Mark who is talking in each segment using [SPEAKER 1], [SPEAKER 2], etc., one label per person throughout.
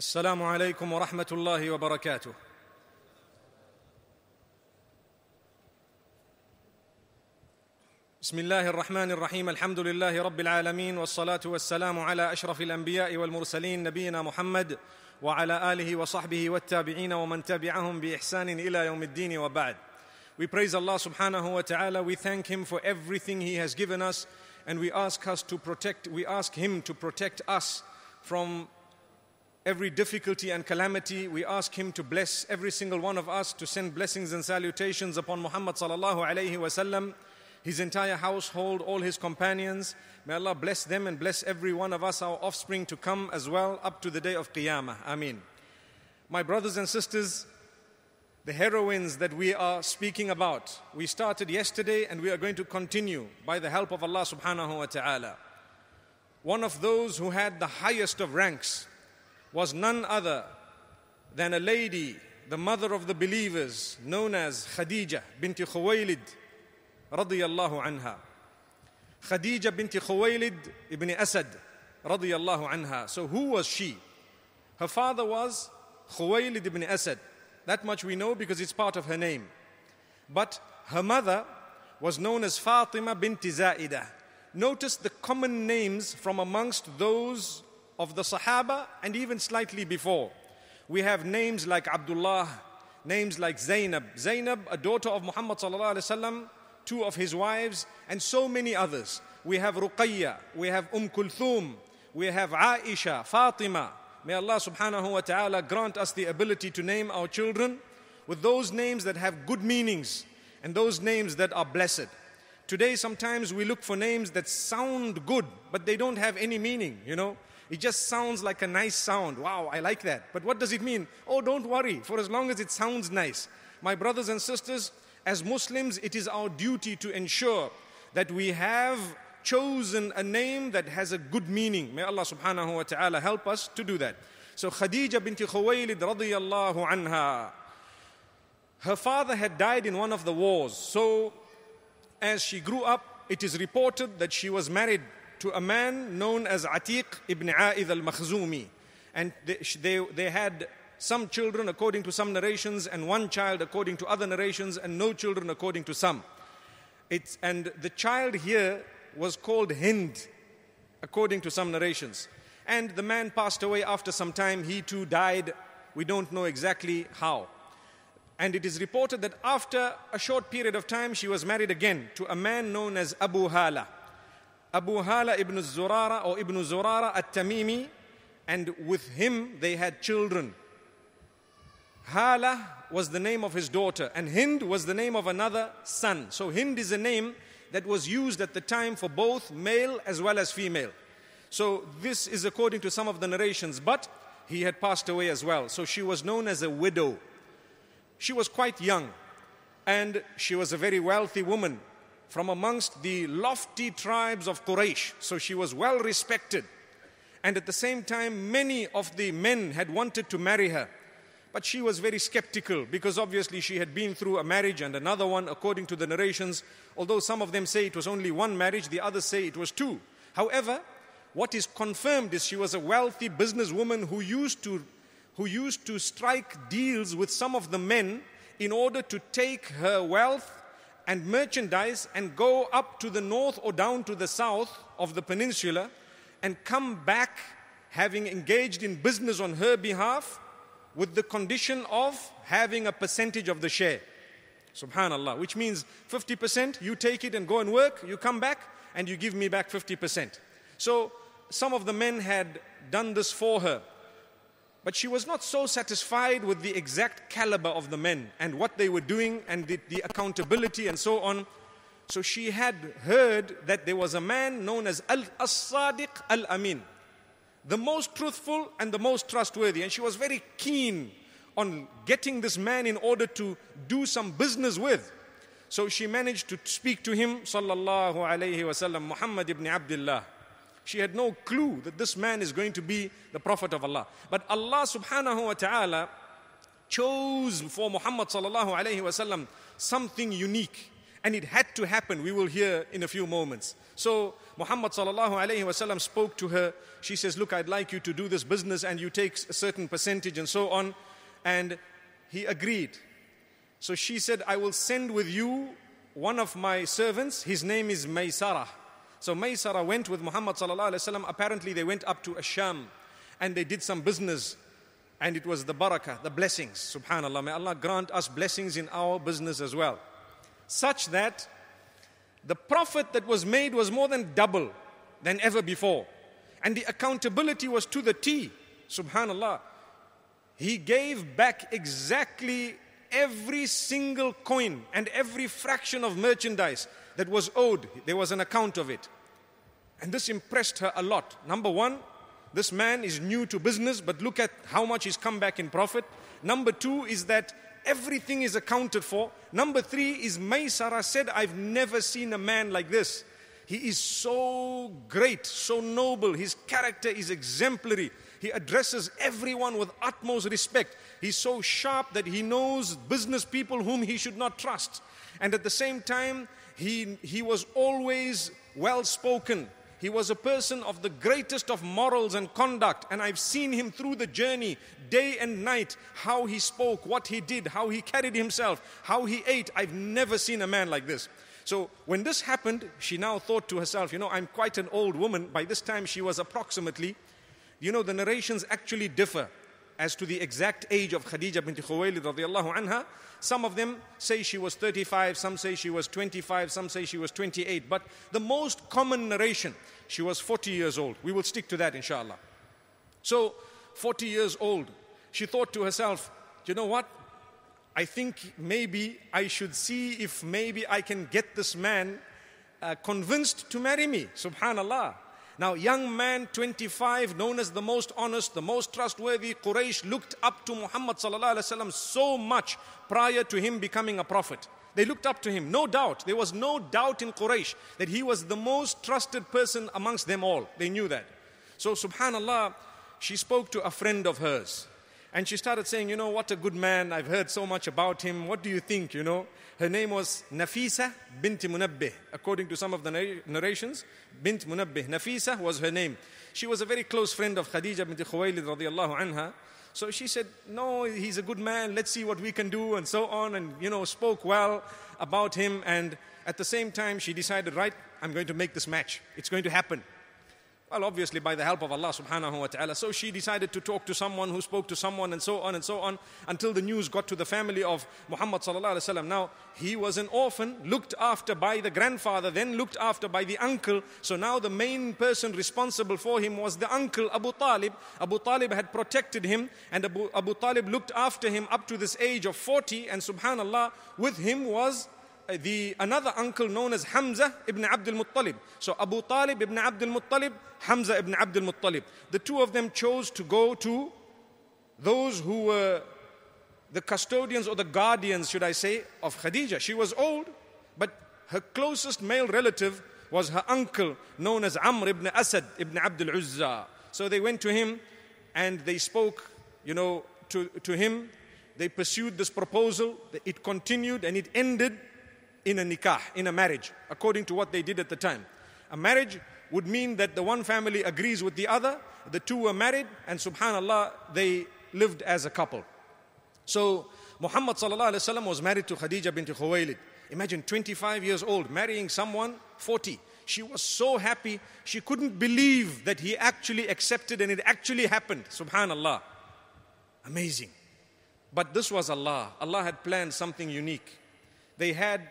[SPEAKER 1] السلام عليكم ورحمه الله وبركاته بسم الله الرحمن الرحيم الحمد لله رب العالمين والصلاه والسلام على اشرف الانبياء والمرسلين نبينا محمد وعلى اله وصحبه والتابعين ومن تبعهم باحسان الى يوم الدين وبعد We praise Allah subhanahu wa ta'ala. We thank Him for everything He has given us, and we ask us to protect, we ask Him to protect us from every difficulty and calamity. We ask Him to bless every single one of us, to send blessings and salutations upon Muhammad sallallahu alaihi wasallam, his entire household, all his companions. May Allah bless them and bless every one of us, our offspring to come as well, up to the day of Qiyamah. Ameen. My brothers and sisters, the heroines that we are speaking about, we started yesterday and we are going to continue by the help of Allah subhanahu wa ta'ala. One of those who had the highest of ranks was none other than a lady, the mother of the believers, known as Khadija binti Khuwaylid radiyallahu anha. Khadija bint Khuwaylid ibn Asad radiyallahu anha. So who was she? Her father was Khuwaylid ibn Asad. That much we know because it's part of her name. But her mother was known as Fatima binti Zaida. Notice the common names from amongst those of the Sahaba and even slightly before. We have names like Abdullah, names like Zainab, Zainab, a daughter of Muhammad two of his wives, and so many others. We have Ruqayya, we have Umm Kulthum, we have Aisha, Fatima. May Allah subhanahu wa ta'ala grant us the ability to name our children with those names that have good meanings and those names that are blessed. Today, sometimes we look for names that sound good, but they don't have any meaning, you know. It just sounds like a nice sound. Wow, I like that. But what does it mean? Oh, don't worry, for as long as it sounds nice. My brothers and sisters, as Muslims, it is our duty to ensure that we have chosen a name that has a good meaning. May Allah subhanahu wa ta'ala help us to do that. So Khadija binti Khuwaylid radiyallahu anha, her father had died in one of the wars. So as she grew up, it is reported that she was married to a man known as Atiq ibn A'id al Makhzumi. And they, they, they had some children according to some narrations, and one child according to other narrations, and no children according to some. It's, and the child here was called Hind, according to some narrations. And the man passed away after some time. He too died. We don't know exactly how. And it is reported that after a short period of time, she was married again to a man known as Abu Hala. Abu Hala ibn Zurara or ibn Zurara at Tamimi, and with him they had children. Hala was the name of his daughter, and Hind was the name of another son. So Hind is a name that was used at the time for both male as well as female. So this is according to some of the narrations, but he had passed away as well. So she was known as a widow. She was quite young, and she was a very wealthy woman from amongst the lofty tribes of Quraysh. So she was well respected. And at the same time, many of the men had wanted to marry her. But she was very skeptical because obviously she had been through a marriage and another one, according to the narrations. Although some of them say it was only one marriage, the others say it was two. However, what is confirmed is she was a wealthy businesswoman who used to, who used to strike deals with some of the men in order to take her wealth and merchandise and go up to the north or down to the south of the peninsula and come back having engaged in business on her behalf with the condition of having a percentage of the share. Subhanallah, which means 50%, you take it and go and work, you come back and you give me back 50%. So some of the men had done this for her. But she was not so satisfied with the exact caliber of the men and what they were doing and the, the accountability and so on. So she had heard that there was a man known as Al as Al Amin, the most truthful and the most trustworthy. And she was very keen on getting this man in order to do some business with. So she managed to speak to him, sallallahu alayhi wasallam, Muhammad ibn Abdullah. She had no clue that this man is going to be the Prophet of Allah. But Allah subhanahu wa ta'ala chose for Muhammad sallallahu alayhi wasallam something unique. And it had to happen, we will hear in a few moments. So Muhammad sallallahu alayhi wasallam spoke to her. She says, Look, I'd like you to do this business and you take a certain percentage and so on. And he agreed. So she said, I will send with you one of my servants. His name is Maysarah. So Maysara went with Muhammad sallallahu alaihi wasallam. Apparently they went up to Asham and they did some business and it was the barakah, the blessings. Subhanallah. May Allah grant us blessings in our business as well. Such that the profit that was made was more than double than ever before. And the accountability was to the T. Subhanallah. He gave back exactly every single coin and every fraction of merchandise that was owed. There was an account of it. And this impressed her a lot. Number one, this man is new to business, but look at how much he's come back in profit. Number two is that everything is accounted for. Number three is Maysara said, I've never seen a man like this. He is so great, so noble. His character is exemplary. He addresses everyone with utmost respect. He's so sharp that he knows business people whom he should not trust. And at the same time, he, he was always well spoken. He was a person of the greatest of morals and conduct. And I've seen him through the journey, day and night, how he spoke, what he did, how he carried himself, how he ate. I've never seen a man like this. So when this happened, she now thought to herself, you know, I'm quite an old woman. By this time, she was approximately, you know, the narrations actually differ as to the exact age of Khadija bint Khuwaylid radiallahu anha. Some of them say she was 35, some say she was 25, some say she was 28. But the most common narration, she was 40 years old. We will stick to that inshallah. So, 40 years old, she thought to herself, you know what? I think maybe I should see if maybe I can get this man uh, convinced to marry me. Subhanallah. Now, young man, 25, known as the most honest, the most trustworthy, Quraysh looked up to Muhammad so much prior to him becoming a prophet. They looked up to him, no doubt. There was no doubt in Quraysh that he was the most trusted person amongst them all. They knew that. So, subhanAllah, she spoke to a friend of hers. And she started saying, You know, what a good man. I've heard so much about him. What do you think? You know, her name was Nafisa bint Munabbih, according to some of the narrations. Bint Munabbih. Nafisa was her name. She was a very close friend of Khadija bint Khuwaylid radiallahu anha. So she said, No, he's a good man. Let's see what we can do, and so on. And, you know, spoke well about him. And at the same time, she decided, Right, I'm going to make this match. It's going to happen. Well, obviously, by the help of Allah subhanahu wa ta'ala. So she decided to talk to someone who spoke to someone, and so on and so on, until the news got to the family of Muhammad sallallahu alayhi wa Now, he was an orphan, looked after by the grandfather, then looked after by the uncle. So now the main person responsible for him was the uncle, Abu Talib. Abu Talib had protected him, and Abu, Abu Talib looked after him up to this age of 40, and subhanallah, with him was uh, the another uncle known as Hamza ibn Abdul Muttalib. So Abu Talib ibn Abdul Muttalib, Hamza ibn Abdul Muttalib. The two of them chose to go to those who were the custodians or the guardians, should I say, of Khadija. She was old, but her closest male relative was her uncle, known as Amr ibn Asad ibn Abdul Uzza. So they went to him and they spoke, you know, to, to him. They pursued this proposal. It continued and it ended in a nikah, in a marriage, according to what they did at the time. A marriage would mean that the one family agrees with the other, the two were married, and subhanAllah, they lived as a couple. So Muhammad was married to Khadija bint Khuwaylid. Imagine 25 years old marrying someone 40. She was so happy, she couldn't believe that he actually accepted and it actually happened. Subhanallah. Amazing. But this was Allah. Allah had planned something unique. They had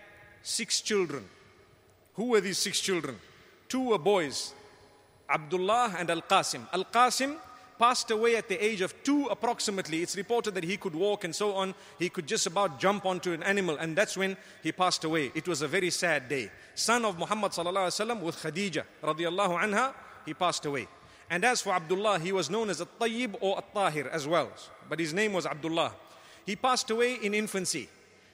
[SPEAKER 1] six children. Who were these six children? Two were boys, Abdullah and Al Qasim. Al Qasim passed away at the age of two approximately. It's reported that he could walk and so on. He could just about jump onto an animal, and that's when he passed away. It was a very sad day. Son of Muhammad with Khadija radiallahu anha, he passed away. And as for Abdullah, he was known as a Tayyib or a Tahir as well, but his name was Abdullah. He passed away in infancy.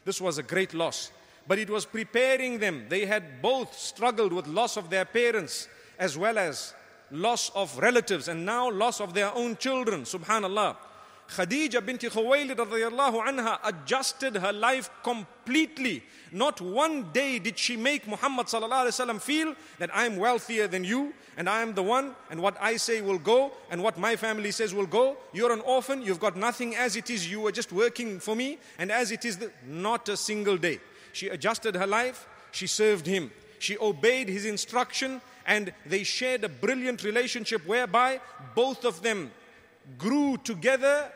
[SPEAKER 1] This was a great loss but it was preparing them. They had both struggled with loss of their parents as well as loss of relatives and now loss of their own children. Subhanallah. Khadija bint Khuwaylid radiallahu anha adjusted her life completely. Not one day did she make Muhammad sallallahu alaihi wasallam feel that I'm wealthier than you and I am the one and what I say will go and what my family says will go. You're an orphan, you've got nothing as it is, you are just working for me and as it is, the, not a single day. She adjusted her life, she served him. She obeyed his instruction, and they shared a brilliant relationship whereby both of them grew together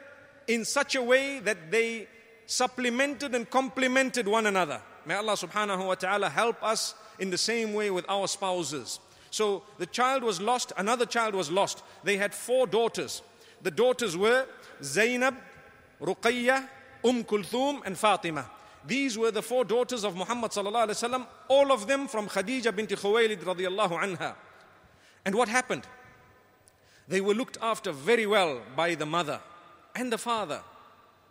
[SPEAKER 1] in such a way that they supplemented and complemented one another. May Allah subhanahu wa ta'ala help us in the same way with our spouses. So the child was lost, another child was lost. They had four daughters. The daughters were Zainab, Ruqayya, Umm Kulthum, and Fatima. These were the four daughters of Muhammad sallallahu alaihi wasallam, all of them from Khadija binti Khuwaylid radiyallahu anha. And what happened? They were looked after very well by the mother and the father.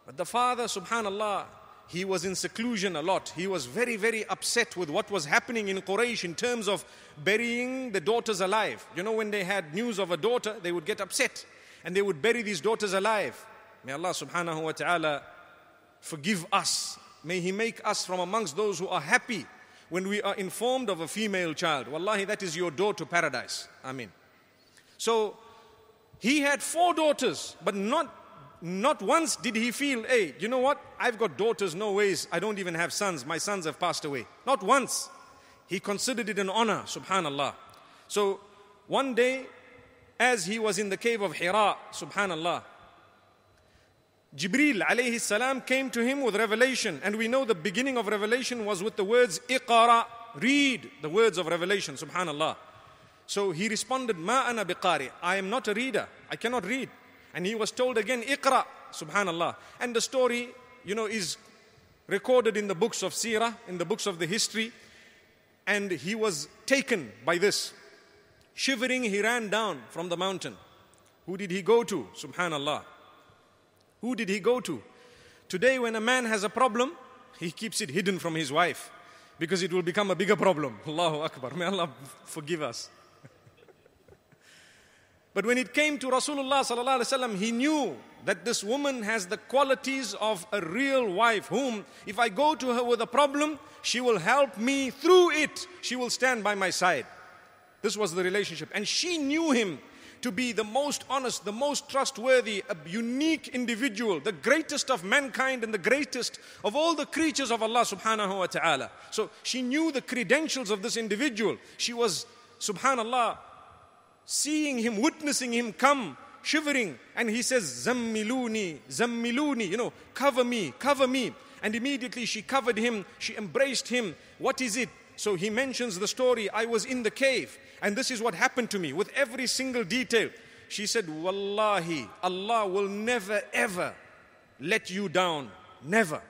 [SPEAKER 1] But the father, subhanallah, he was in seclusion a lot. He was very, very upset with what was happening in Quraysh in terms of burying the daughters alive. You know, when they had news of a daughter, they would get upset and they would bury these daughters alive. May Allah subhanahu wa ta'ala forgive us May He make us from amongst those who are happy when we are informed of a female child. Wallahi, that is your door to paradise. mean, So he had four daughters, but not not once did he feel, hey, you know what? I've got daughters, no ways. I don't even have sons. My sons have passed away. Not once. He considered it an honor, subhanallah. So one day, as he was in the cave of Hira, subhanallah, Jibril alayhi salam came to him with revelation, and we know the beginning of revelation was with the words iqara, read the words of revelation, subhanallah. So he responded, Ma ana biqari, I am not a reader, I cannot read. And he was told again, Iqra, subhanallah. And the story, you know, is recorded in the books of seerah, in the books of the history. And he was taken by this. Shivering, he ran down from the mountain. Who did he go to? Subhanallah. Who did he go to? Today, when a man has a problem, he keeps it hidden from his wife because it will become a bigger problem. Allahu Akbar. May Allah forgive us. but when it came to Rasulullah sallallahu alaihi wasallam, he knew that this woman has the qualities of a real wife, whom if I go to her with a problem, she will help me through it. She will stand by my side. This was the relationship. And she knew him to be the most honest, the most trustworthy, a unique individual, the greatest of mankind and the greatest of all the creatures of Allah subhanahu wa ta'ala. So she knew the credentials of this individual. She was, subhanallah, seeing him, witnessing him come shivering and he says zammiluni zammiluni you know cover me cover me and immediately she covered him she embraced him what is it so he mentions the story I was in the cave. And this is what happened to me with every single detail. She said, Wallahi, Allah will never ever let you down. Never.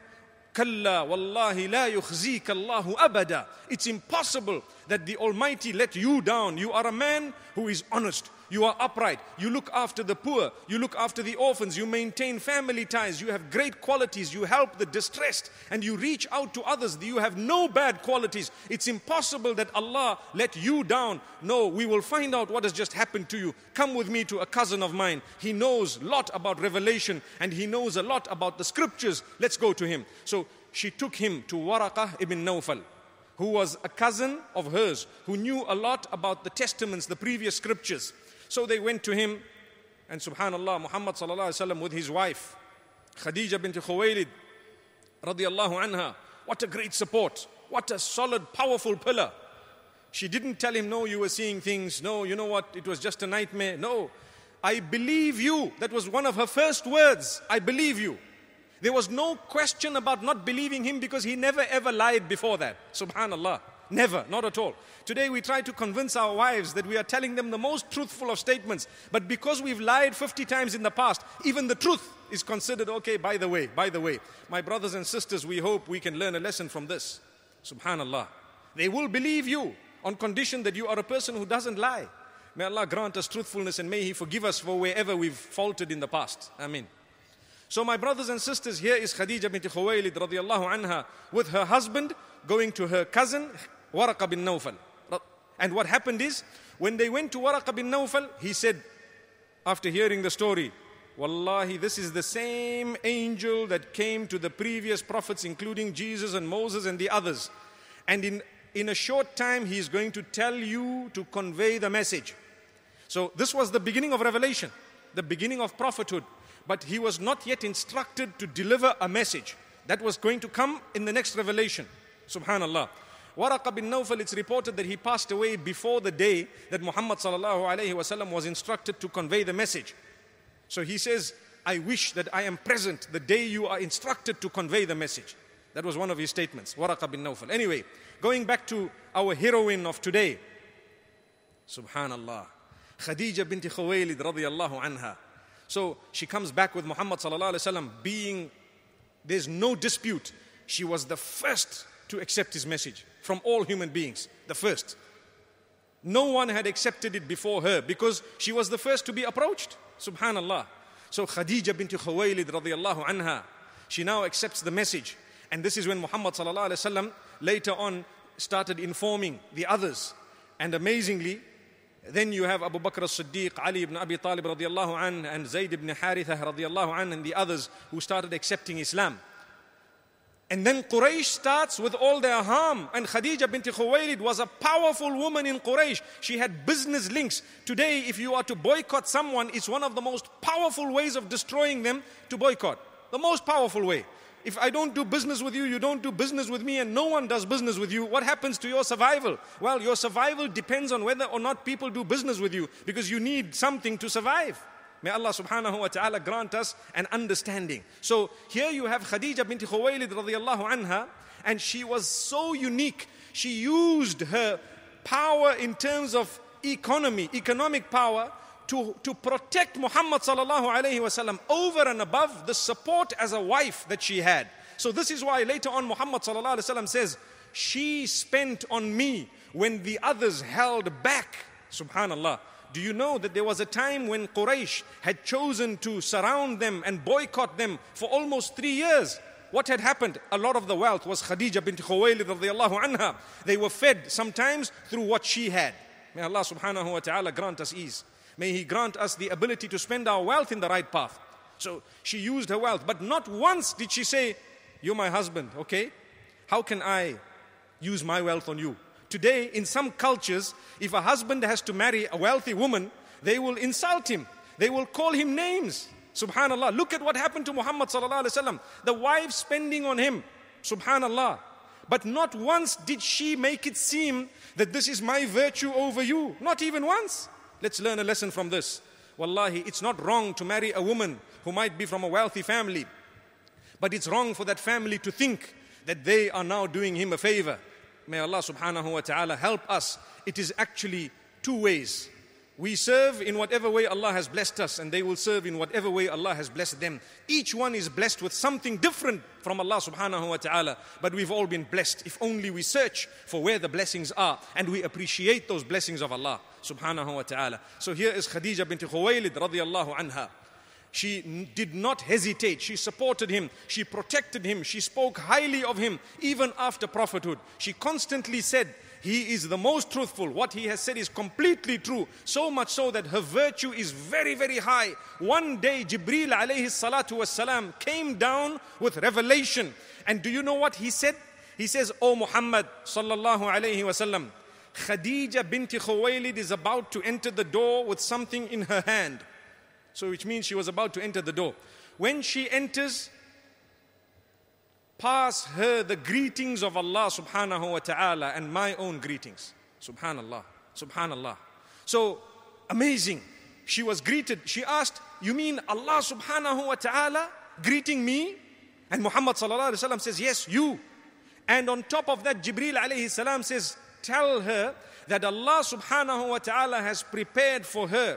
[SPEAKER 1] Kalla wallahi la yukhzik Allahu abada. It's impossible that the Almighty let you down. You are a man who is honest, you are upright. You look after the poor. You look after the orphans. You maintain family ties. You have great qualities. You help the distressed. And you reach out to others. You have no bad qualities. It's impossible that Allah let you down. No, we will find out what has just happened to you. Come with me to a cousin of mine. He knows a lot about revelation and he knows a lot about the scriptures. Let's go to him. So she took him to Waraqah ibn Nawfal who was a cousin of hers, who knew a lot about the testaments, the previous scriptures. So they went to him, and subhanAllah, Muhammad وسلم, with his wife, Khadija bint Khuwaylid, radiallahu anha, what a great support, what a solid, powerful pillar. She didn't tell him, No, you were seeing things, no, you know what, it was just a nightmare. No, I believe you. That was one of her first words, I believe you. There was no question about not believing him because he never ever lied before that. Subhanallah. Never, not at all. Today we try to convince our wives that we are telling them the most truthful of statements, but because we've lied 50 times in the past, even the truth is considered okay, by the way, by the way. My brothers and sisters, we hope we can learn a lesson from this. Subhanallah. They will believe you on condition that you are a person who doesn't lie. May Allah grant us truthfulness and may He forgive us for wherever we've faltered in the past. Ameen. So, my brothers and sisters, here is Khadija bint Khuwaylid radiallahu anha with her husband going to her cousin Waraqa bin Nawfal. And what happened is, when they went to Waraqa bin Nawfal, he said, after hearing the story, Wallahi, this is the same angel that came to the previous prophets, including Jesus and Moses and the others. And in, in a short time, he is going to tell you to convey the message. So, this was the beginning of revelation, the beginning of prophethood. But he was not yet instructed to deliver a message that was going to come in the next revelation. Subhanallah. Waraqa bin Nawfal, it's reported that he passed away before the day that Muhammad was instructed to convey the message. So he says, I wish that I am present the day you are instructed to convey the message. That was one of his statements, Waraqa bin Nawfal. Anyway, going back to our heroine of today, Subhanallah, Khadija binti Khuwaylid radiyallahu anha. So she comes back with Muhammad sallallahu alaihi wasallam being, there's no dispute, she was the first to accept his message from all human beings, the first. No one had accepted it before her because she was the first to be approached. Subhanallah. So Khadija bint Khawailid radiallahu anha, she now accepts the message. And this is when Muhammad sallallahu later on started informing the others. And amazingly, then you have Abu Bakr as-Siddiq, Ali ibn Abi Talib radiallahu anha, and Zayd ibn Haritha radiallahu anha, and the others who started accepting Islam. And then Quraysh starts with all their harm. And Khadija bint Khuwaylid was a powerful woman in Quraysh. She had business links. Today, if you are to boycott someone, it's one of the most powerful ways of destroying them to boycott. The most powerful way. If I don't do business with you, you don't do business with me, and no one does business with you, what happens to your survival? Well, your survival depends on whether or not people do business with you because you need something to survive. May Allah subhanahu wa ta'ala grant us an understanding. So here you have Khadija binti Khuwaylid radiallahu anha, and she was so unique. She used her power in terms of economy, economic power, to, to protect Muhammad sallallahu alayhi wasallam over and above the support as a wife that she had. So this is why later on Muhammad sallallahu alayhi wasallam says, she spent on me when the others held back. Subhanallah. Do you know that there was a time when Quraysh had chosen to surround them and boycott them for almost three years? What had happened? A lot of the wealth was Khadija bint Khuwaylid radiallahu anha. They were fed sometimes through what she had. May Allah subhanahu wa ta'ala grant us ease. May He grant us the ability to spend our wealth in the right path. So she used her wealth, but not once did she say, You're my husband, okay? How can I use my wealth on you? Today, in some cultures, if a husband has to marry a wealthy woman, they will insult him, they will call him names. Subhanallah. Look at what happened to Muhammad. The wife spending on him. Subhanallah. But not once did she make it seem that this is my virtue over you. Not even once. Let's learn a lesson from this. Wallahi, it's not wrong to marry a woman who might be from a wealthy family. But it's wrong for that family to think that they are now doing him a favor. May Allah subhanahu wa ta'ala help us. It is actually two ways. We serve in whatever way Allah has blessed us, and they will serve in whatever way Allah has blessed them. Each one is blessed with something different from Allah subhanahu wa ta'ala, but we've all been blessed if only we search for where the blessings are and we appreciate those blessings of Allah subhanahu wa ta'ala. So here is Khadija bint Khuwaylid radiallahu anha. She did not hesitate. She supported him. She protected him. She spoke highly of him, even after prophethood. She constantly said, He is the most truthful. What he has said is completely true. So much so that her virtue is very, very high. One day, Jibreel alayhi salatu wasalam came down with revelation. And do you know what he said? He says, O Muhammad sallallahu alayhi wasalam, Khadija binti Khuwaylid is about to enter the door with something in her hand. So, which means she was about to enter the door. When she enters, pass her the greetings of Allah subhanahu wa ta'ala and my own greetings. Subhanallah. Subhanallah. So, amazing. She was greeted. She asked, You mean Allah subhanahu wa ta'ala greeting me? And Muhammad sallallahu alayhi wa sallam says, Yes, you. And on top of that, Jibril alayhi salam says, Tell her that Allah subhanahu wa ta'ala has prepared for her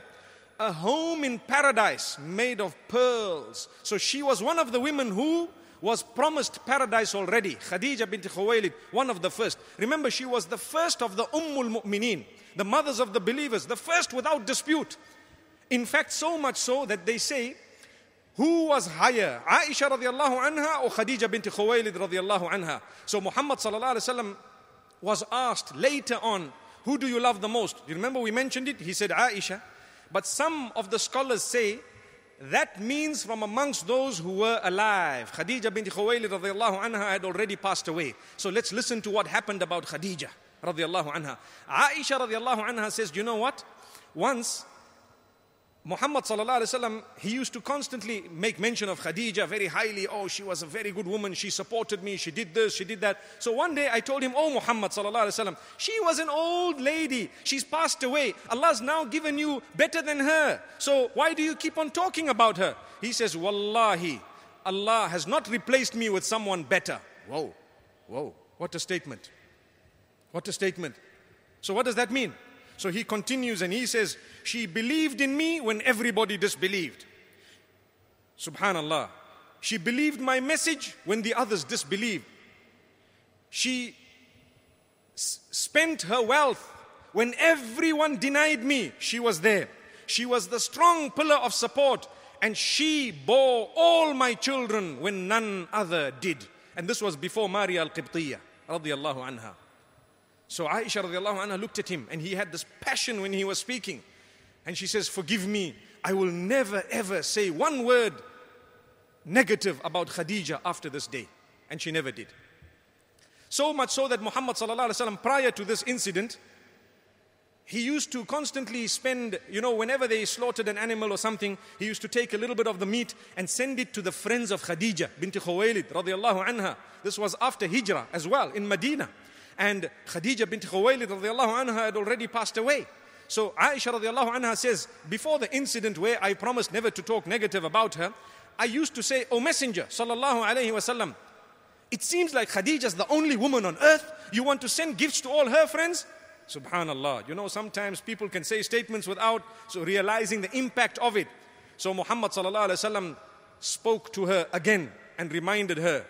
[SPEAKER 1] a home in paradise made of pearls. So she was one of the women who was promised paradise already. Khadija bint Khuwailid, one of the first. Remember, she was the first of the Ummul Mu'mineen, the mothers of the believers, the first without dispute. In fact, so much so that they say, who was higher, Aisha radiallahu anha or Khadija bint Khuwailid radiallahu anha? So Muhammad sallallahu alayhi wa was asked later on, who do you love the most? You remember we mentioned it? He said, Aisha. But some of the scholars say that means from amongst those who were alive. Khadija bint Khuwaylid radiallahu anha had already passed away. So let's listen to what happened about Khadija radiallahu anha. Aisha radiallahu anha says, you know what? Once Muhammad sallallahu alaihi wasallam, he used to constantly make mention of Khadija very highly. Oh, she was a very good woman. She supported me. She did this. She did that. So one day I told him, Oh, Muhammad sallallahu alaihi wasallam, she was an old lady. She's passed away. Allah's now given you better than her. So why do you keep on talking about her? He says, Wallahi, Allah has not replaced me with someone better. Whoa, whoa! What a statement! What a statement! So what does that mean? So he continues and he says, she believed in me when everybody disbelieved. Subhanallah. She believed my message when the others disbelieved. She s- spent her wealth when everyone denied me. She was there. She was the strong pillar of support, and she bore all my children when none other did. And this was before Maria al Qibtiyah, So Aisha anha looked at him, and he had this passion when he was speaking. And she says, Forgive me. I will never ever say one word negative about Khadija after this day. And she never did. So much so that Muhammad prior to this incident, he used to constantly spend, you know, whenever they slaughtered an animal or something, he used to take a little bit of the meat and send it to the friends of Khadija bint Khuwailid radiallahu anha. This was after Hijrah as well in Medina. And Khadija bint Khuwailid radiallahu anha had already passed away. So Aisha radiallahu anha says, before the incident where I promised never to talk negative about her, I used to say, O Messenger sallallahu alayhi wasallam, it seems like is the only woman on earth. You want to send gifts to all her friends? Subhanallah. You know, sometimes people can say statements without so realizing the impact of it. So Muhammad sallallahu alayhi wasallam spoke to her again and reminded her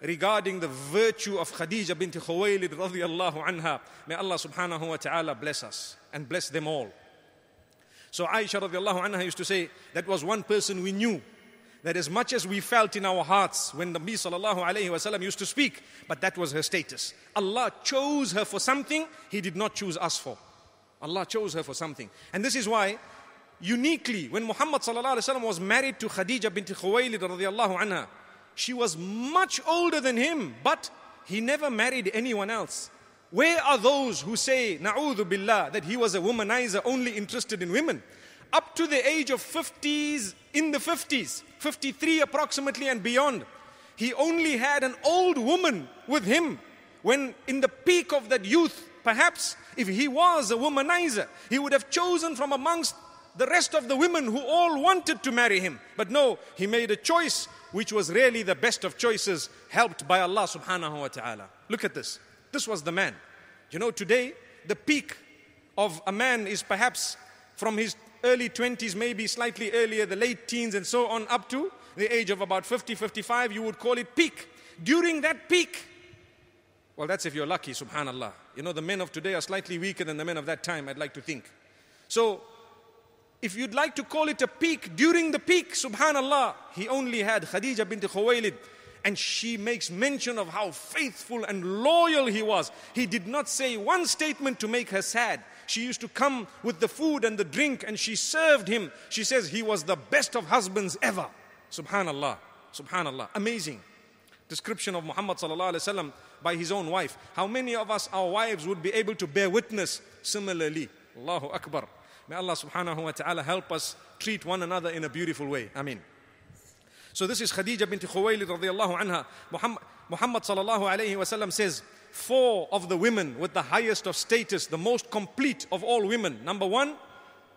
[SPEAKER 1] regarding the virtue of Khadija bint Khuwaylid radiallahu anha. May Allah subhanahu wa ta'ala bless us and bless them all. So Aisha radiallahu anha used to say, that was one person we knew that as much as we felt in our hearts when Nabi sallallahu alayhi wasallam used to speak, but that was her status. Allah chose her for something He did not choose us for. Allah chose her for something. And this is why, uniquely, when Muhammad sallallahu alayhi wasallam was married to Khadija bint Khuwaylid radiallahu anha, she was much older than him, but he never married anyone else. Where are those who say, Na'udhu Billah, that he was a womanizer only interested in women? Up to the age of 50s, in the 50s, 53 approximately and beyond, he only had an old woman with him when in the peak of that youth, perhaps if he was a womanizer, he would have chosen from amongst the rest of the women who all wanted to marry him. But no, he made a choice which was really the best of choices, helped by Allah subhanahu wa ta'ala. Look at this. This was the man. You know, today, the peak of a man is perhaps from his early 20s, maybe slightly earlier, the late teens, and so on, up to the age of about 50, 55, you would call it peak. During that peak, well, that's if you're lucky, subhanAllah. You know, the men of today are slightly weaker than the men of that time, I'd like to think. So, if you'd like to call it a peak, during the peak, subhanallah, he only had Khadija bint Khuwaylid. And she makes mention of how faithful and loyal he was. He did not say one statement to make her sad. She used to come with the food and the drink and she served him. She says he was the best of husbands ever. Subhanallah. Subhanallah. Amazing. Description of Muhammad by his own wife. How many of us, our wives, would be able to bear witness similarly? Allahu Akbar. May Allah subhanahu wa ta'ala help us treat one another in a beautiful way. Ameen. So this is Khadija bint Khuwaylid radiallahu anha. Muhammad, Muhammad sallallahu alayhi wasallam says, four of the women with the highest of status, the most complete of all women. Number one,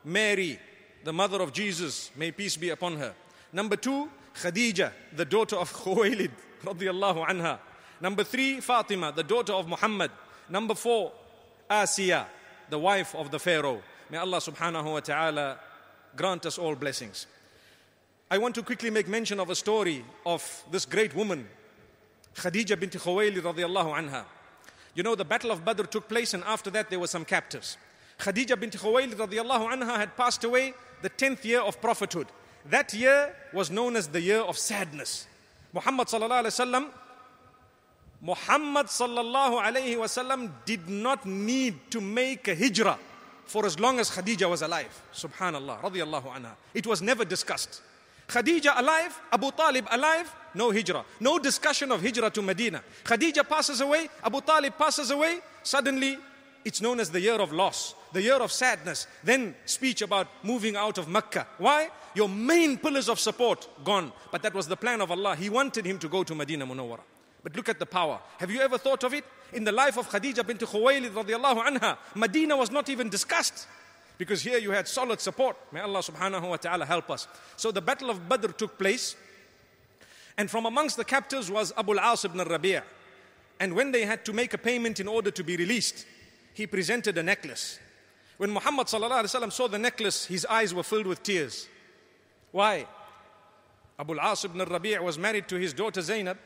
[SPEAKER 1] Mary, the mother of Jesus, may peace be upon her. Number two, Khadija, the daughter of Khuwaylid radiallahu anha. Number three, Fatima, the daughter of Muhammad. Number four, Asiya, the wife of the Pharaoh. May Allah subhanahu wa ta'ala grant us all blessings. I want to quickly make mention of a story of this great woman, Khadija bint Khawaili radiallahu anha. You know, the Battle of Badr took place, and after that, there were some captives. Khadija bint Khawaili radiallahu anha had passed away the 10th year of prophethood. That year was known as the year of sadness. Muhammad sallallahu alayhi wasallam Muhammad sallallahu alayhi wasallam did not need to make a hijrah for as long as Khadija was alive. Subhanallah, radiallahu anha. It was never discussed. Khadija alive, Abu Talib alive, no hijrah. No discussion of hijrah to Medina. Khadija passes away, Abu Talib passes away. Suddenly, it's known as the year of loss, the year of sadness. Then speech about moving out of Mecca. Why? Your main pillars of support gone. But that was the plan of Allah. He wanted him to go to Medina Munawwarah. But look at the power. Have you ever thought of it? In the life of Khadija bint Khuwaylid radiallahu anha, Medina was not even discussed. Because here you had solid support. May Allah subhanahu wa ta'ala help us. So the Battle of Badr took place. And from amongst the captors was Abu al-As ibn al And when they had to make a payment in order to be released, he presented a necklace. When Muhammad saw the necklace, his eyes were filled with tears. Why? Abu al-As ibn al was married to his daughter Zainab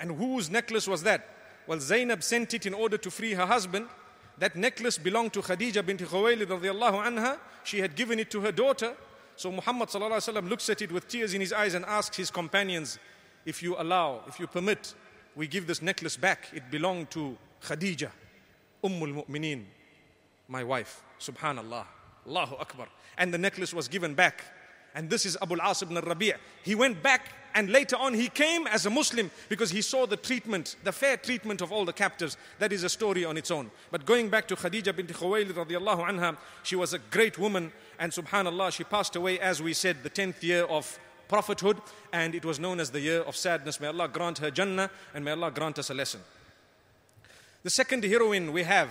[SPEAKER 1] and whose necklace was that? Well, Zainab sent it in order to free her husband. That necklace belonged to Khadija bint Khuwaylid radiallahu anha. She had given it to her daughter. So Muhammad looks at it with tears in his eyes and asks his companions, if you allow, if you permit, we give this necklace back. It belonged to Khadija, Ummul Mu'mineen, my wife. Subhanallah. Allahu Akbar. And the necklace was given back. And this is Abu al-As ibn al-Rabi'. He went back and later on he came as a Muslim because he saw the treatment, the fair treatment of all the captives. That is a story on its own. But going back to Khadija bint Khuwaylid radiallahu anha, she was a great woman and subhanallah, she passed away as we said, the 10th year of prophethood and it was known as the year of sadness. May Allah grant her Jannah and may Allah grant us a lesson. The second heroine we have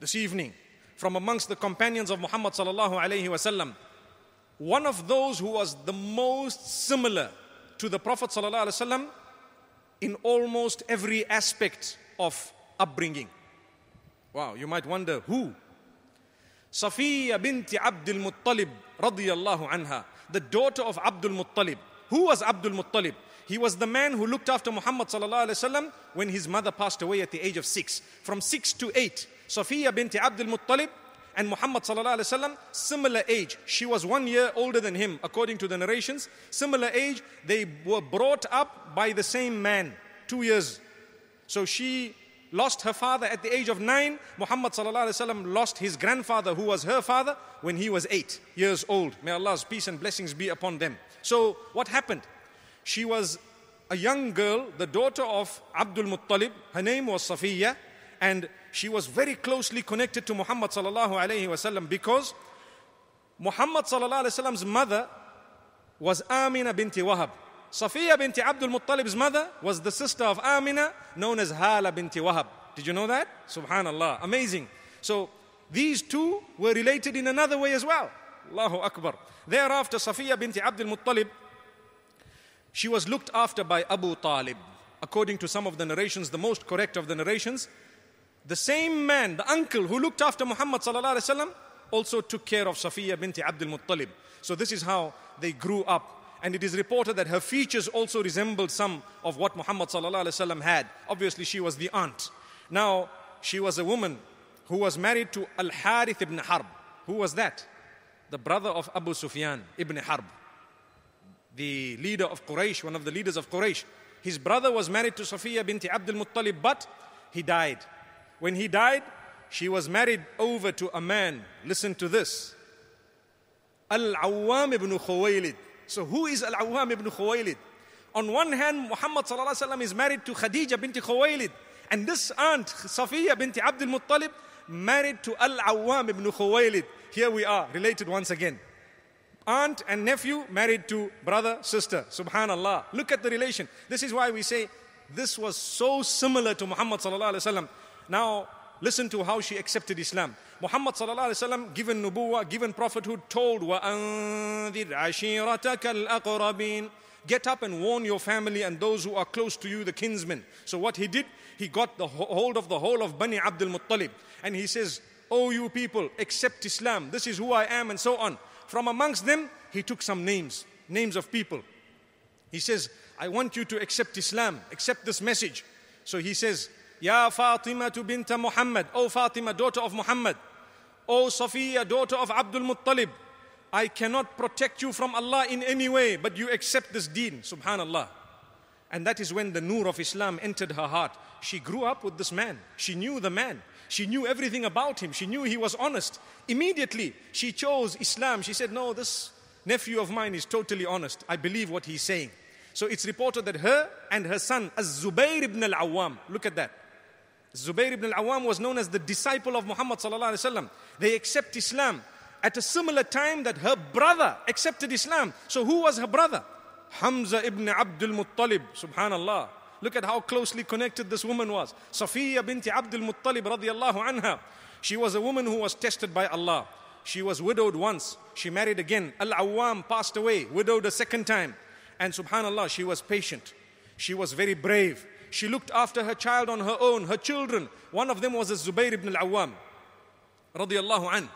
[SPEAKER 1] this evening from amongst the companions of Muhammad sallallahu alayhi wa one of those who was the most similar to the Prophet ﷺ in almost every aspect of upbringing. Wow, you might wonder who? Safiya binti Abdul Muttalib radiyallahu anha, the daughter of Abdul Muttalib. Who was Abdul Muttalib? He was the man who looked after Muhammad ﷺ when his mother passed away at the age of six. From six to eight, Safiya binti Abdul Muttalib and Muhammad وسلم, similar age. She was one year older than him, according to the narrations. Similar age, they were brought up by the same man, two years. So she lost her father at the age of nine. Muhammad وسلم, lost his grandfather, who was her father, when he was eight years old. May Allah's peace and blessings be upon them. So, what happened? She was a young girl, the daughter of Abdul Muttalib. Her name was Safiya, and she was very closely connected to Muhammad sallallahu alayhi wasallam because Muhammad sallallahu alayhi wasallam's mother was Amina binti Wahab. Safiya binti Abdul Muttalib's mother was the sister of Amina, known as Hala binti Wahab. Did you know that? Subhanallah. Amazing. So these two were related in another way as well. Allahu Akbar. Thereafter, Safiya binti Abdul Muttalib, she was looked after by Abu Talib. According to some of the narrations, the most correct of the narrations, the same man, the uncle who looked after Muhammad وسلم, also took care of Safiya binti Abdul Muttalib. So this is how they grew up. And it is reported that her features also resembled some of what Muhammad had. Obviously, she was the aunt. Now, she was a woman who was married to Al Harith ibn Harb. Who was that? The brother of Abu Sufyan ibn Harb, the leader of Quraysh, one of the leaders of Quraysh. His brother was married to Safiya binti Abdul Muttalib, but he died when he died, she was married over to a man. Listen to this Al Awam ibn Khuwaylid. So, who is Al Awam ibn Khuwaylid? On one hand, Muhammad is married to Khadija binti Khuwaylid. And this aunt, Safiya binti Abdul Muttalib, married to Al Awam ibn Khuwaylid. Here we are, related once again. Aunt and nephew married to brother, sister. Subhanallah. Look at the relation. This is why we say this was so similar to Muhammad now, listen to how she accepted Islam. Muhammad وسلم, given nubuwa, given prophethood, told, وَأَنذِرْ عَشِيرَتَكَ Get up and warn your family and those who are close to you, the kinsmen. So what he did, he got the hold of the whole of Bani Abdul Muttalib. And he says, O oh, you people, accept Islam. This is who I am and so on. From amongst them, he took some names, names of people. He says, I want you to accept Islam, accept this message. So he says, Ya Fatima to binta Muhammad, O Fatima, daughter of Muhammad, O Safiya, daughter of Abdul Muttalib, I cannot protect you from Allah in any way, but you accept this deen, subhanallah. And that is when the nur of Islam entered her heart. She grew up with this man. She knew the man. She knew everything about him. She knew he was honest. Immediately, she chose Islam. She said, No, this nephew of mine is totally honest. I believe what he's saying. So it's reported that her and her son, Az Zubair ibn al Awam. look at that. Zubayr ibn al-Awwam was known as the disciple of Muhammad sallallahu alaihi wasallam. They accept Islam at a similar time that her brother accepted Islam. So who was her brother? Hamza ibn Abdul Muttalib, subhanallah. Look at how closely connected this woman was. Safiya binti Abdul Muttalib radiallahu anha. She was a woman who was tested by Allah. She was widowed once. She married again. Al-Awwam passed away, widowed a second time. And subhanallah, she was patient. She was very brave. She looked after her child on her own, her children. One of them was a Zubair ibn al-Awwam, radiallahu an.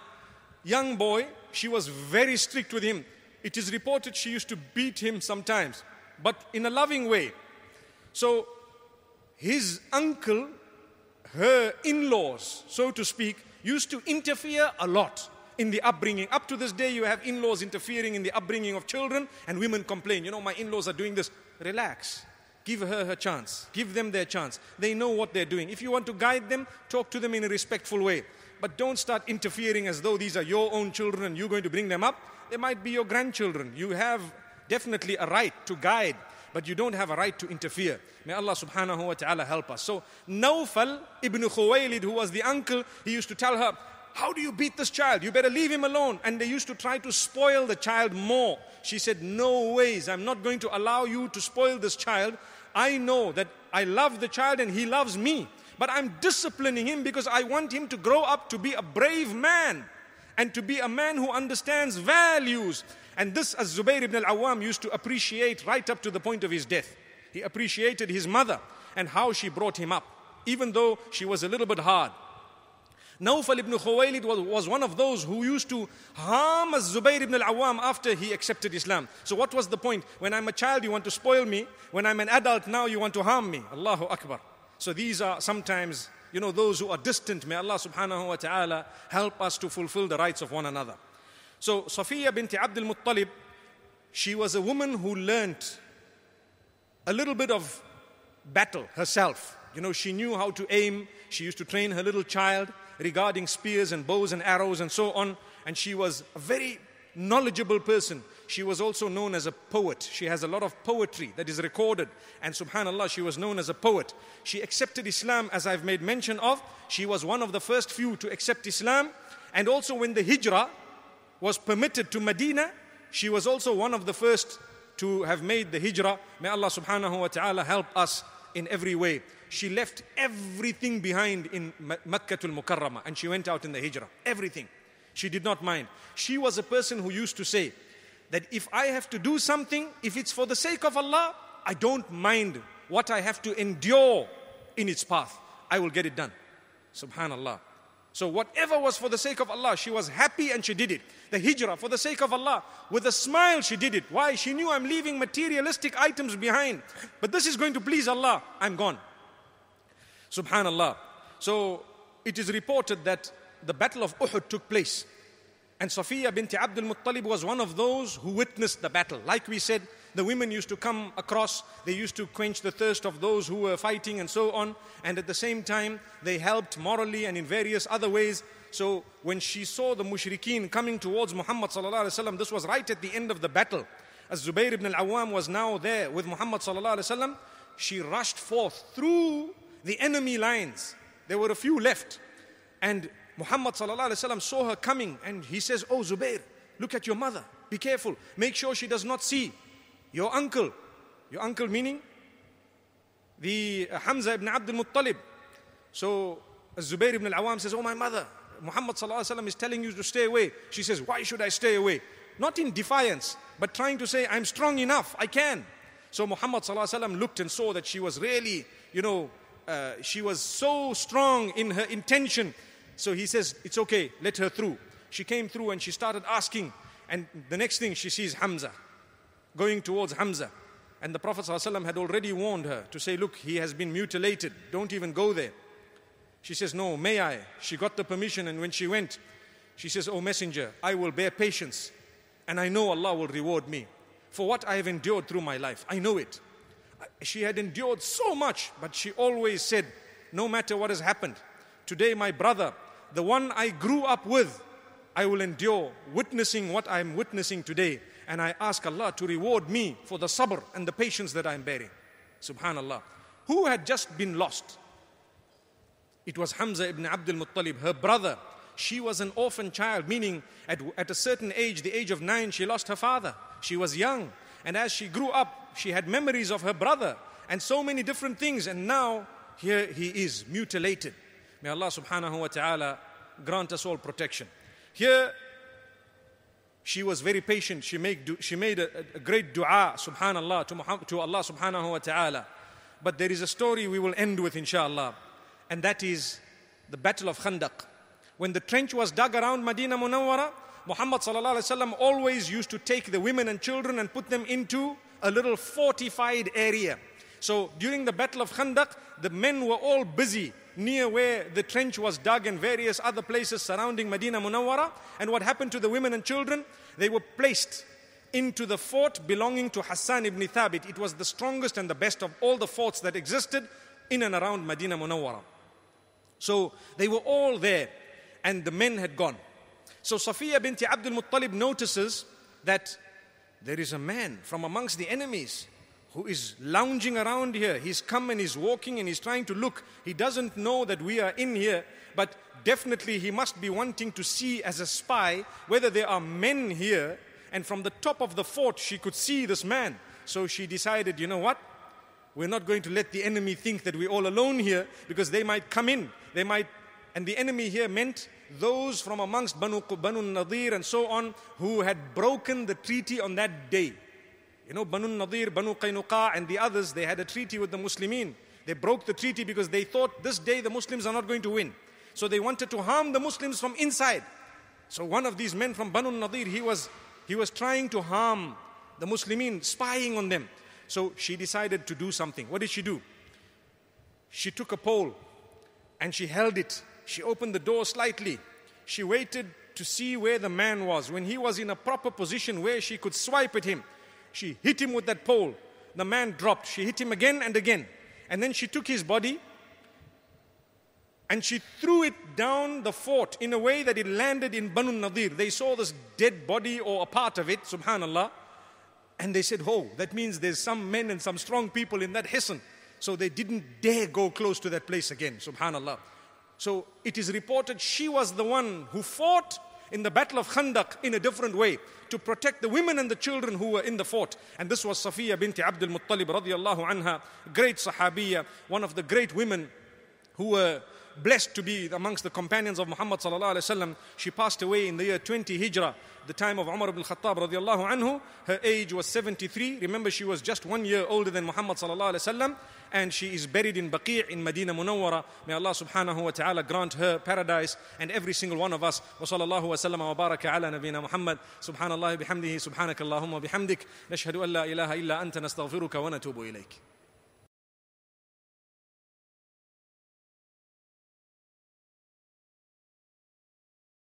[SPEAKER 1] Young boy, she was very strict with him. It is reported she used to beat him sometimes, but in a loving way. So his uncle, her in-laws, so to speak, used to interfere a lot in the upbringing. Up to this day, you have in laws interfering in the upbringing of children, and women complain, you know, my in laws are doing this. Relax. Give her her chance. Give them their chance. They know what they're doing. If you want to guide them, talk to them in a respectful way. But don't start interfering as though these are your own children and you're going to bring them up. They might be your grandchildren. You have definitely a right to guide, but you don't have a right to interfere. May Allah subhanahu wa ta'ala help us. So, Nawfal ibn Khuwaylid, who was the uncle, he used to tell her, how do you beat this child? You better leave him alone. And they used to try to spoil the child more. She said, No ways. I'm not going to allow you to spoil this child. I know that I love the child and he loves me, but I'm disciplining him because I want him to grow up to be a brave man and to be a man who understands values. And this, as Zubayr ibn al Awam used to appreciate right up to the point of his death. He appreciated his mother and how she brought him up, even though she was a little bit hard. Nawfal ibn Khuwaylid was, one of those who used to harm Zubayr ibn al-Awwam after he accepted Islam. So what was the point? When I'm a child, you want to spoil me. When I'm an adult now, you want to harm me. Allahu Akbar. So these are sometimes, you know, those who are distant. May Allah subhanahu wa ta'ala help us to fulfill the rights of one another. So Safiya binti Abdul Muttalib, she was a woman who learnt a little bit of battle herself. You know, she knew how to aim. She used to train her little child regarding spears and bows and arrows and so on. And she was a very knowledgeable person. She was also known as a poet. She has a lot of poetry that is recorded. And subhanAllah, she was known as a poet. She accepted Islam, as I've made mention of. She was one of the first few to accept Islam. And also, when the hijrah was permitted to Medina, she was also one of the first to have made the hijrah. May Allah subhanahu wa ta'ala help us in every way she left everything behind in Makkatul Mukarramah and she went out in the Hijrah. Everything. She did not mind. She was a person who used to say that if I have to do something, if it's for the sake of Allah, I don't mind what I have to endure in its path. I will get it done. Subhanallah. So, whatever was for the sake of Allah, she was happy and she did it. The hijrah, for the sake of Allah, with a smile, she did it. Why? She knew I'm leaving materialistic items behind. But this is going to please Allah. I'm gone. Subhanallah. So it is reported that the Battle of Uhud took place. And Safiya bint Abdul Muttalib was one of those who witnessed the battle. Like we said, the women used to come across, they used to quench the thirst of those who were fighting and so on. And at the same time, they helped morally and in various other ways. So when she saw the mushrikeen coming towards Muhammad, this was right at the end of the battle. As Zubayr ibn al Awam was now there with Muhammad, she rushed forth through the enemy lines. There were a few left. And Muhammad saw her coming and he says, Oh Zubair, look at your mother. Be careful. Make sure she does not see your uncle. Your uncle meaning the uh, Hamza ibn Abdul Muttalib. So uh, Zubair ibn al-Awam says, Oh my mother, Muhammad is telling you to stay away. She says, Why should I stay away? Not in defiance, but trying to say, I'm strong enough, I can. So Muhammad looked and saw that she was really, you know, uh, she was so strong in her intention. So he says, It's okay, let her through. She came through and she started asking. And the next thing she sees Hamza going towards Hamza. And the Prophet ﷺ had already warned her to say, Look, he has been mutilated, don't even go there. She says, No, may I? She got the permission, and when she went, she says, O oh, Messenger, I will bear patience, and I know Allah will reward me for what I have endured through my life. I know it. She had endured so much, but she always said, No matter what has happened, today my brother, the one I grew up with, I will endure witnessing what I'm witnessing today. And I ask Allah to reward me for the sabr and the patience that I'm bearing. Subhanallah. Who had just been lost? It was Hamza ibn Abdul Muttalib, her brother. She was an orphan child, meaning at, at a certain age, the age of nine, she lost her father. She was young. And as she grew up, she had memories of her brother and so many different things. And now here he is mutilated. May Allah subhanahu wa ta'ala grant us all protection. Here she was very patient. She, made she made a, a great dua, subhanallah, to, Muhammad, to Allah subhanahu wa ta'ala. But there is a story we will end with, inshallah, and that is the Battle of Khandaq. When the trench was dug around Medina Munawwara, Muhammad always used to take the women and children and put them into a little fortified area. So during the Battle of Khandaq, the men were all busy near where the trench was dug and various other places surrounding Medina Munawwara. And what happened to the women and children? They were placed into the fort belonging to Hassan ibn Thabit. It was the strongest and the best of all the forts that existed in and around Medina Munawwara. So they were all there and the men had gone. So Safiya binti Abdul Muttalib notices that there is a man from amongst the enemies who is lounging around here. He's come and he's walking and he's trying to look. He doesn't know that we are in here, but definitely he must be wanting to see as a spy whether there are men here. And from the top of the fort, she could see this man. So she decided, you know what? We're not going to let the enemy think that we're all alone here because they might come in. They might. And the enemy here meant those from amongst Banu, Banu Nadir and so on who had broken the treaty on that day. You know, Banu Nadir, Banu Qaynuqa, and the others, they had a treaty with the Muslimin. They broke the treaty because they thought this day the Muslims are not going to win. So they wanted to harm the Muslims from inside. So one of these men from Banu Nadir, he was, he was trying to harm the Muslimin, spying on them. So she decided to do something. What did she do? She took a pole and she held it she opened the door slightly. She waited to see where the man was. When he was in a proper position where she could swipe at him, she hit him with that pole. The man dropped. She hit him again and again. And then she took his body and she threw it down the fort in a way that it landed in Banu Nadir. They saw this dead body or a part of it, subhanallah. And they said, Oh, that means there's some men and some strong people in that Hisan. So they didn't dare go close to that place again, subhanallah. So it is reported she was the one who fought in the Battle of Khandaq in a different way to protect the women and the children who were in the fort. And this was Safiya binti Abdul Muttalib radiallahu anha, great Sahabiya, one of the great women who were blessed to be amongst the companions of Muhammad sallallahu alaihi wasallam. She passed away in the year 20 Hijrah the time of Umar ibn Khattab radiallahu anhu, her age was 73. Remember, she was just one year older than Muhammad sallallahu alaihi wasallam, and she is buried in Baqi' in Medina Munawwara. May Allah subhanahu wa ta'ala grant her paradise and every single one of us. Wa sallallahu wa sallam wa baraka ala nabina Muhammad. Subhanallah bihamdihi, subhanakallahumma bihamdik. Nashhadu an la ilaha illa anta nastaghfiruka wa natubu ilayk.